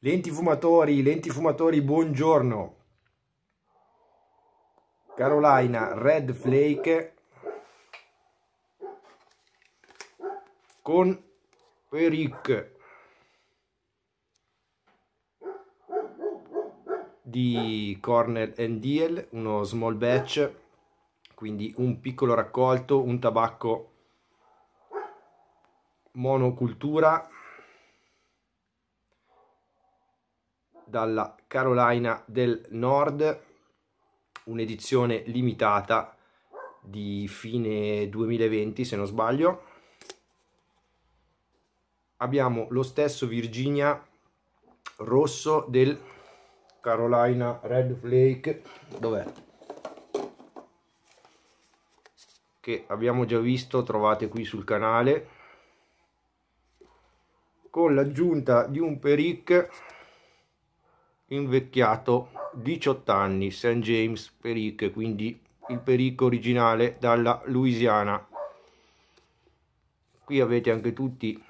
Lenti fumatori, lenti fumatori, buongiorno. Carolina Red Flake con Eric di Cornell and Deal, uno small batch, quindi un piccolo raccolto, un tabacco monocultura dalla Carolina del Nord, un'edizione limitata di fine 2020 se non sbaglio. Abbiamo lo stesso Virginia rosso del Carolina Red Flake, dov'è? Che abbiamo già visto, trovate qui sul canale con l'aggiunta di un peric invecchiato 18 anni, St. James Peric, quindi il Peric originale dalla Louisiana. Qui avete anche tutti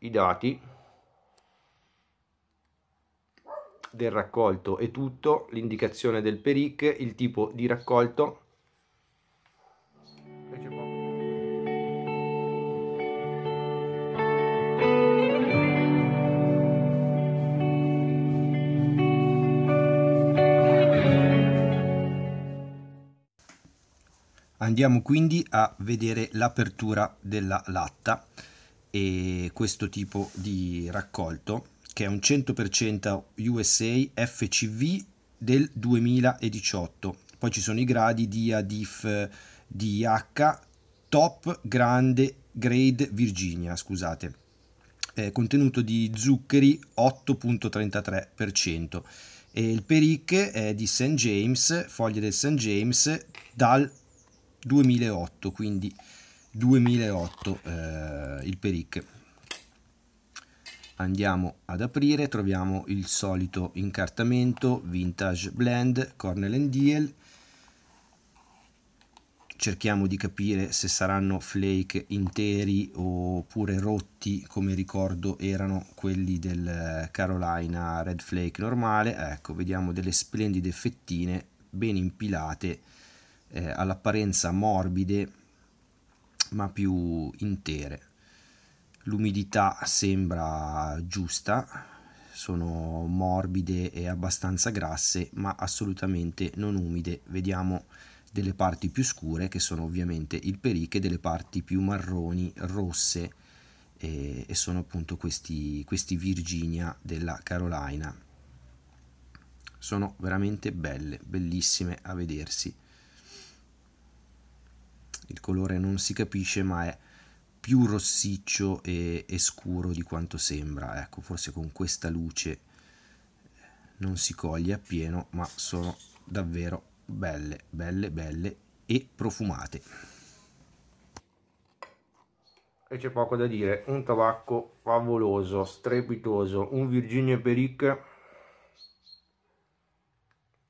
i dati del raccolto e tutto, l'indicazione del Peric, il tipo di raccolto Andiamo quindi a vedere l'apertura della latta e questo tipo di raccolto che è un 100% USA FCV del 2018. Poi ci sono i gradi DIA, DIF, DH, Top, Grande, Grade, Virginia, scusate. Eh, contenuto di zuccheri 8.33% e il peric è di St. James, foglie del St. James dal 2008 quindi 2008 eh, il peric andiamo ad aprire troviamo il solito incartamento vintage blend cornell deal cerchiamo di capire se saranno flake interi oppure rotti come ricordo erano quelli del eh, Carolina red flake normale ecco vediamo delle splendide fettine ben impilate eh, all'apparenza morbide ma più intere. L'umidità sembra giusta, sono morbide e abbastanza grasse ma assolutamente non umide. Vediamo delle parti più scure che sono ovviamente il periche, delle parti più marroni, rosse e, eh, e sono appunto questi, questi Virginia della Carolina. Sono veramente belle, bellissime a vedersi il colore non si capisce ma è più rossiccio e, e scuro di quanto sembra ecco forse con questa luce eh, non si coglie appieno ma sono davvero belle belle belle e profumate e c'è poco da dire un tabacco favoloso strepitoso un Virginia Peric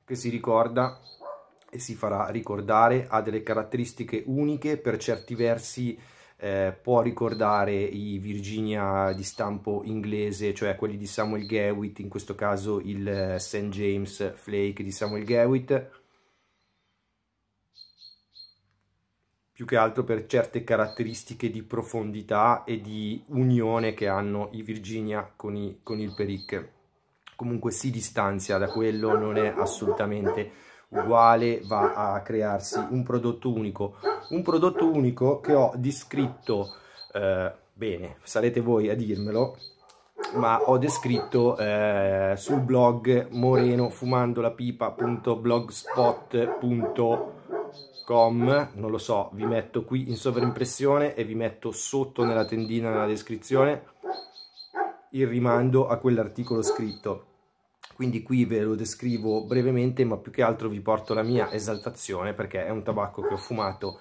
che si ricorda e si farà ricordare, ha delle caratteristiche uniche, per certi versi eh, può ricordare i Virginia di stampo inglese, cioè quelli di Samuel Gawit, in questo caso il eh, St. James Flake di Samuel Gawit, più che altro per certe caratteristiche di profondità e di unione che hanno i Virginia con, i, con il Peric. Comunque si distanzia da quello, non è assolutamente uguale va a crearsi un prodotto unico. Un prodotto unico che ho descritto, eh, bene, sarete voi a dirmelo, ma ho descritto eh, sul blog morenofumandolapipa.blogspot.com non lo so, vi metto qui in sovraimpressione e vi metto sotto nella tendina nella descrizione il rimando a quell'articolo scritto quindi qui ve lo descrivo brevemente ma più che altro vi porto la mia esaltazione perché è un tabacco che ho fumato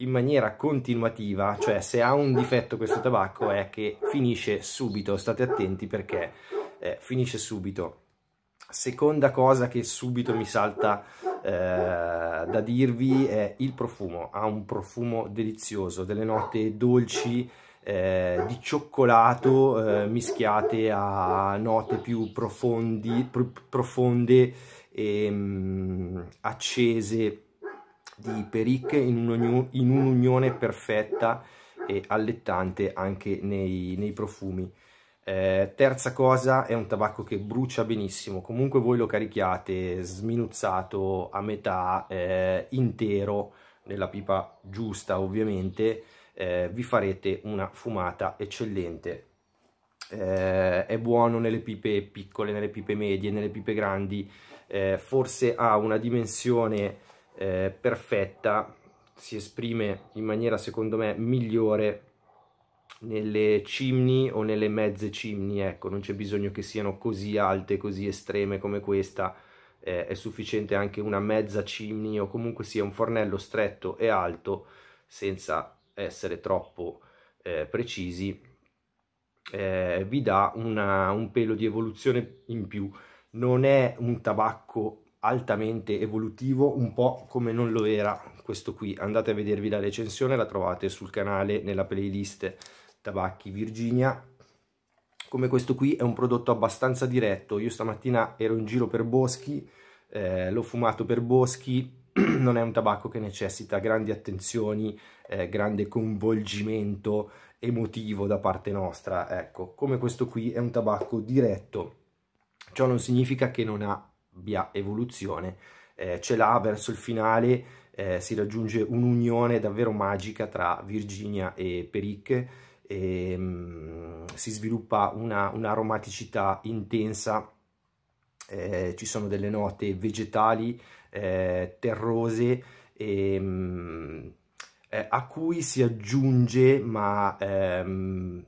in maniera continuativa, cioè se ha un difetto questo tabacco è che finisce subito, state attenti perché eh, finisce subito. Seconda cosa che subito mi salta eh, da dirvi è il profumo, ha un profumo delizioso, delle note dolci, eh, di cioccolato eh, mischiate a note più profondi, pr profonde e mh, mm, accese di Peric in, un'unione perfetta e allettante anche nei, nei profumi. Eh, terza cosa è un tabacco che brucia benissimo, comunque voi lo carichiate sminuzzato a metà, eh, intero, nella pipa giusta ovviamente, eh, vi farete una fumata eccellente. Eh, è buono nelle pipe piccole, nelle pipe medie, nelle pipe grandi, eh, forse ha una dimensione eh, perfetta, si esprime in maniera secondo me migliore nelle cimni o nelle mezze cimni, ecco, non c'è bisogno che siano così alte, così estreme come questa, eh, è sufficiente anche una mezza cimni o comunque sia un fornello stretto e alto senza essere troppo eh, precisi, eh, vi dà una, un pelo di evoluzione in più. Non è un tabacco altamente evolutivo, un po' come non lo era questo qui. Andate a vedervi la recensione, la trovate sul canale nella playlist Tabacchi Virginia. Come questo qui è un prodotto abbastanza diretto. Io stamattina ero in giro per Boschi, eh, l'ho fumato per Boschi, non è un tabacco che necessita grandi attenzioni, eh, grande coinvolgimento emotivo da parte nostra, ecco, come questo qui è un tabacco diretto. Ciò non significa che non abbia evoluzione, eh, ce l'ha verso il finale, eh, si raggiunge un'unione davvero magica tra Virginia e Peric, e, ehm, mh, si sviluppa un'aromaticità intensa, eh, ci sono delle note vegetali, eh, terrose e, ehm, eh, a cui si aggiunge, ma ehm,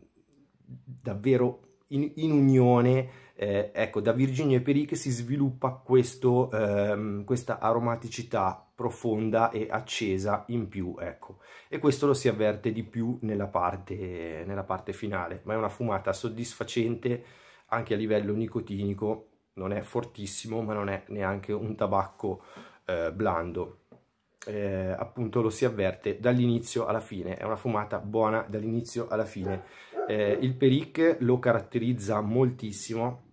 davvero in, in unione, eh, ecco, da Virginia Peric si sviluppa questo, ehm, questa aromaticità profonda e accesa in più, ecco. E questo lo si avverte di più nella parte, nella parte finale, ma è una fumata soddisfacente anche a livello nicotinico non è fortissimo ma non è neanche un tabacco eh, blando eh, appunto lo si avverte dall'inizio alla fine è una fumata buona dall'inizio alla fine eh, il Peric lo caratterizza moltissimo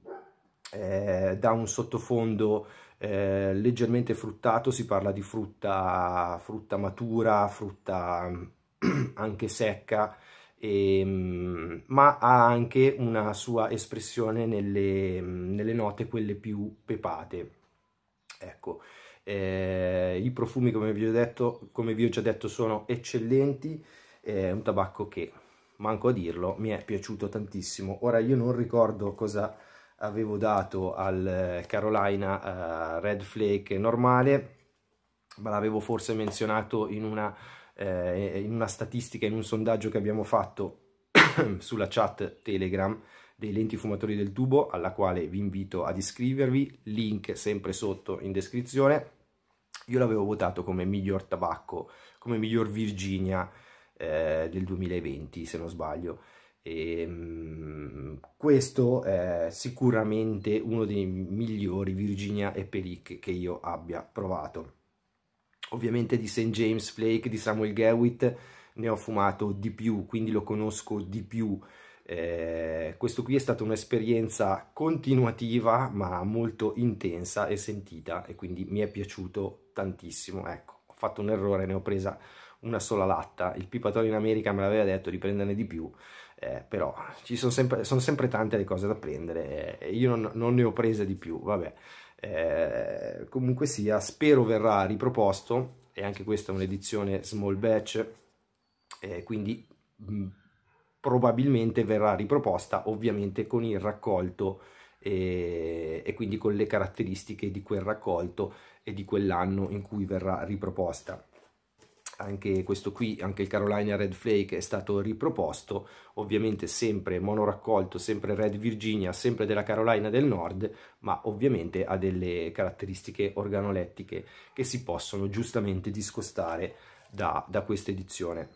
eh, da un sottofondo eh, leggermente fruttato si parla di frutta, frutta matura frutta anche secca e, ehm, ma ha anche una sua espressione nelle, nelle note quelle più pepate. Ecco, eh, i profumi come vi, ho detto, come vi ho già detto sono eccellenti, è un tabacco che, manco a dirlo, mi è piaciuto tantissimo. Ora io non ricordo cosa avevo dato al Carolina uh, Red Flake normale, ma l'avevo forse menzionato in una eh, in una statistica, in un sondaggio che abbiamo fatto sulla chat Telegram dei lenti fumatori del tubo, alla quale vi invito ad iscrivervi, link sempre sotto in descrizione. Io l'avevo votato come miglior tabacco, come miglior Virginia eh, del 2020, se non sbaglio. E, ehm, questo è sicuramente uno dei migliori Virginia e Peric che io abbia provato ovviamente di St. James Flake, di Samuel Garwitt, ne ho fumato di più, quindi lo conosco di più. Eh, questo qui è stata un'esperienza continuativa ma molto intensa e sentita e quindi mi è piaciuto tantissimo. Ecco, ho fatto un errore, ne ho presa una sola latta, il pipatore in America me l'aveva detto di prenderne di più, eh, però ci sono sempre, sono sempre, tante le cose da prendere eh, e io non, non ne ho prese di più, vabbè eh, comunque sia spero verrà riproposto e anche questa è un'edizione small batch eh, quindi mh, mm, probabilmente verrà riproposta ovviamente con il raccolto e, e quindi con le caratteristiche di quel raccolto e di quell'anno in cui verrà riproposta anche questo qui, anche il Carolina Red Flake è stato riproposto, ovviamente sempre monoraccolto, sempre Red Virginia, sempre della Carolina del Nord, ma ovviamente ha delle caratteristiche organolettiche che si possono giustamente discostare da, da questa edizione.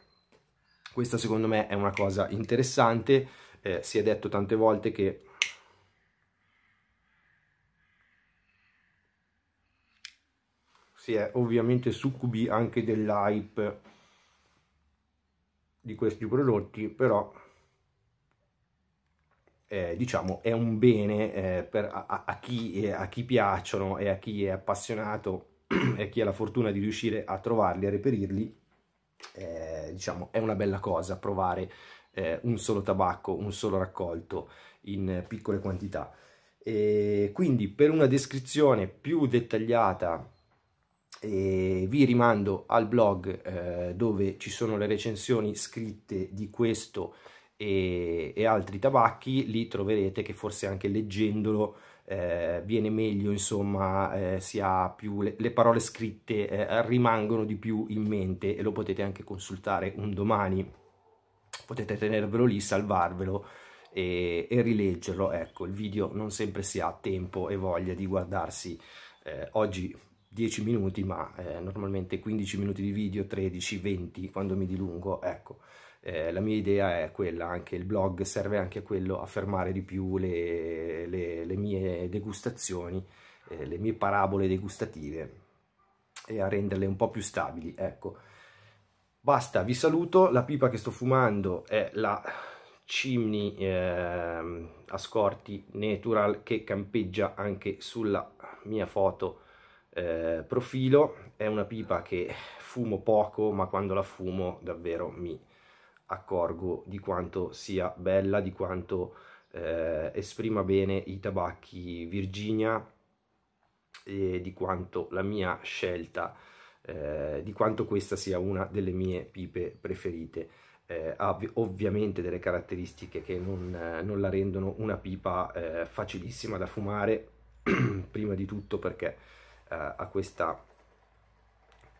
Questa secondo me è una cosa interessante, eh, si è detto tante volte che si è ovviamente succubi anche dell'hype di questi prodotti, però eh, diciamo è un bene eh, per, a, a, chi, eh, a chi piacciono e a chi è appassionato e chi ha la fortuna di riuscire a trovarli, a reperirli, eh, diciamo è una bella cosa provare eh, un solo tabacco, un solo raccolto in piccole quantità. E quindi per una descrizione più dettagliata e vi rimando al blog eh, dove ci sono le recensioni scritte di questo e, e altri tabacchi, lì troverete che forse anche leggendolo eh, viene meglio, insomma, eh, si ha più le, le parole scritte eh, rimangono di più in mente e lo potete anche consultare un domani. Potete tenervelo lì, salvarvelo e, e rileggerlo. Ecco, il video non sempre si ha tempo e voglia di guardarsi eh, oggi 10 minuti, ma eh, normalmente 15 minuti di video, 13, 20 quando mi dilungo, ecco. Eh, la mia idea è quella, anche il blog serve anche a quello, a fermare di più le, le, le mie degustazioni, eh, le mie parabole degustative e a renderle un po' più stabili, ecco. Basta, vi saluto, la pipa che sto fumando è la Chimney eh, a scorti natural che campeggia anche sulla mia foto eh, profilo è una pipa che fumo poco ma quando la fumo davvero mi accorgo di quanto sia bella di quanto eh, esprima bene i tabacchi Virginia e di quanto la mia scelta eh, di quanto questa sia una delle mie pipe preferite eh, ha ovviamente delle caratteristiche che non, eh, non la rendono una pipa eh, facilissima da fumare prima di tutto perché eh, a questa,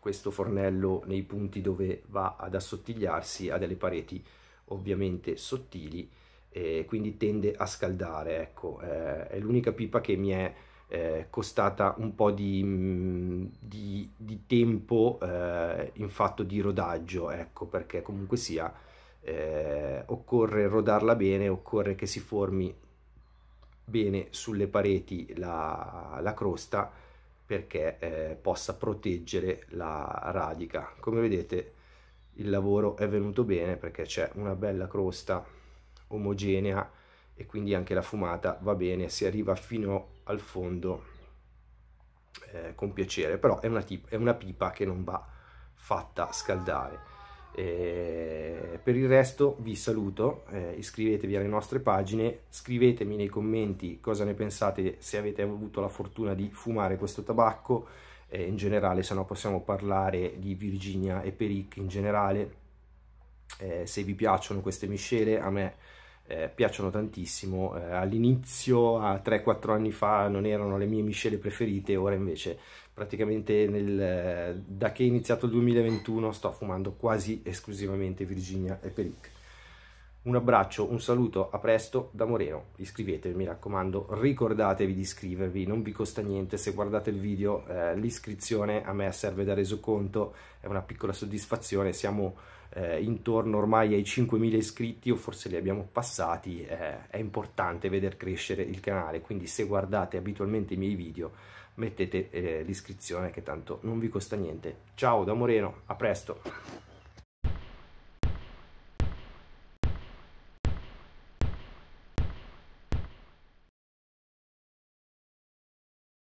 questo fornello nei punti dove va ad assottigliarsi ha delle pareti ovviamente sottili e quindi tende a scaldare ecco eh, è l'unica pipa che mi è eh, costata un po' di, mm, di, di tempo eh, in fatto di rodaggio ecco perché comunque sia eh, occorre rodarla bene occorre che si formi bene sulle pareti la, la crosta perché eh, possa proteggere la radica. Come vedete il lavoro è venuto bene perché c'è una bella crosta omogenea e quindi anche la fumata va bene, si arriva fino al fondo eh, con piacere, però è una, è una pipa che non va fatta scaldare. Eh, per il resto vi saluto, eh, iscrivetevi alle nostre pagine, scrivetemi nei commenti cosa ne pensate se avete avuto la fortuna di fumare questo tabacco, eh, in generale se no possiamo parlare di Virginia e Peric in generale, eh, se vi piacciono queste miscele, a me eh, piacciono tantissimo, eh, all'inizio a 3-4 anni fa non erano le mie miscele preferite, ora invece praticamente nel, da che è iniziato il 2021 sto fumando quasi esclusivamente Virginia e Peric. Un abbraccio, un saluto, a presto da Moreno. Iscrivetevi, mi raccomando, ricordatevi di iscrivervi, non vi costa niente, se guardate il video eh, l'iscrizione a me serve da resoconto, è una piccola soddisfazione, siamo eh, intorno ormai ai 5.000 iscritti o forse li abbiamo passati, eh, è importante vedere crescere il canale, quindi se guardate abitualmente i miei video mettete eh, l'iscrizione che tanto non vi costa niente. Ciao da Moreno, a presto!